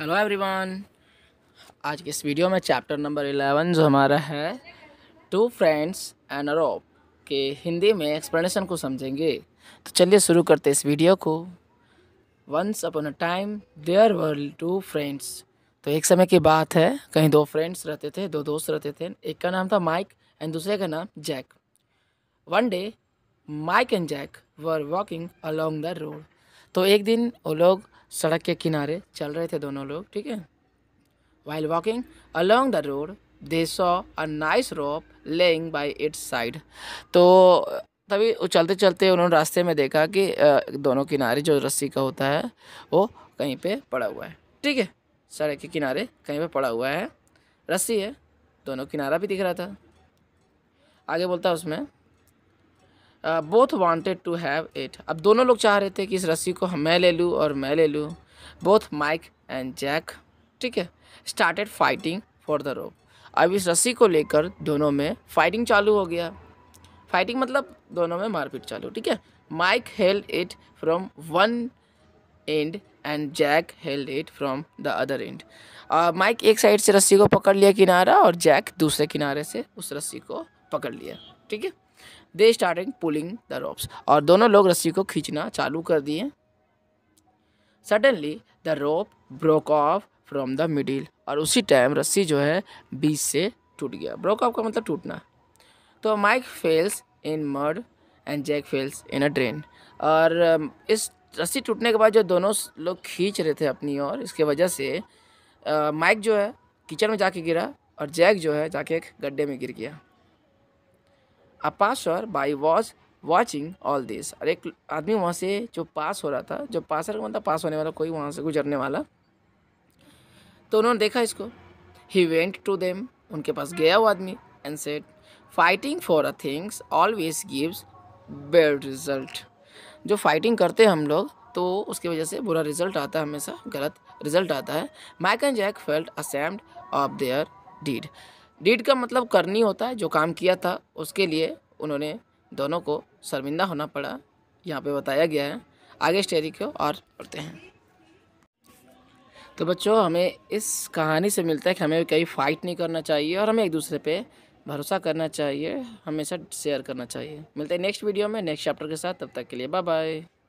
hello everyone आज के इस वीडियो में चैप्टर नंबर एलेवन जो हमारा है टू फ्रेंड्स एंड अरोप के हिंदी में एक्सप्लेनेशन को समझेंगे तो चलिए शुरू करते इस वीडियो को once upon a time there were two friends तो एक समय की बात है कहीं दो फ्रेंड्स रहते थे दो दोस्त रहते थे एक का नाम था माइक एंड दूसरे का नाम Jack one day Mike and Jack were walking along the road तो एक दिन वो लोग सड़क के किनारे चल रहे थे दोनों लोग ठीक है while walking along the road they saw a nice rope lying by its side तो तभी चलते चलते उन्होंने रास्ते में देखा कि दोनों किनारे जो रस्सी का होता है वो कहीं पे पड़ा हुआ है ठीक है सड़क के किनारे कहीं पे पड़ा हुआ है रस्सी है दोनों किनारा भी दिख रहा था आगे बोलता उसमें both wanted to have it अब दोनों लोग चाह रहे थे कि इस रस्सी को मैं ले लूँ और मैं ले लूँ बोथ माइक एंड जैक ठीक है started fighting for the rope अब इस रस्सी को लेकर दोनों में फाइटिंग चालू हो गया फाइटिंग मतलब दोनों में मारपीट चालू ठीक है Mike held it from one end and Jack held it from the other end Mike एक साइड से रस्सी को पकड़ लिया किनारा और जैक दूसरे किनारे से उस रस्सी को पकड़ लिया ठीक है they starting pulling the ropes और दोनों लोग रस्सी को खींचना चालू कर दिए suddenly the rope broke off from the middle और उसी टाइम रस्सी जो है बीच से टूट गया ब्रोक ऑफ का मतलब टूटना तो Mike falls in mud and Jack falls in a drain और um, इस रस्सी टूटने के बाद जो दोनों लोग खींच रहे थे अपनी ओर इसके वजह से माइक uh, जो है किचन में जाके गिरा और जैक जो है जाके एक गड्ढे में गिर गया a passer by was watching all this और एक आदमी वहाँ से जो पास हो रहा था जो पासर का मतलब पास होने वाला कोई वहाँ से गुजरने वाला तो उन्होंने देखा इसको ही वेंट टू देम उनके पास गया वो आदमी and said fighting for a things always gives bad result जो फाइटिंग करते हैं हम लोग तो उसकी वजह से बुरा रिजल्ट आता है हमेशा गलत रिजल्ट आता है Mike and Jack felt ashamed of their deed deed का मतलब करनी होता है जो काम किया था उसके लिए उन्होंने दोनों को शर्मिंदा होना पड़ा यहाँ पे बताया गया है आगे स्टेरी को और पढ़ते हैं तो बच्चों हमें इस कहानी से मिलता है कि हमें कहीं फाइट नहीं करना चाहिए और हमें एक दूसरे पे भरोसा करना चाहिए हमेशा शेयर करना चाहिए मिलते हैं नेक्स्ट वीडियो में नेक्स्ट चैप्टर के साथ तब तक के लिए बाय बाय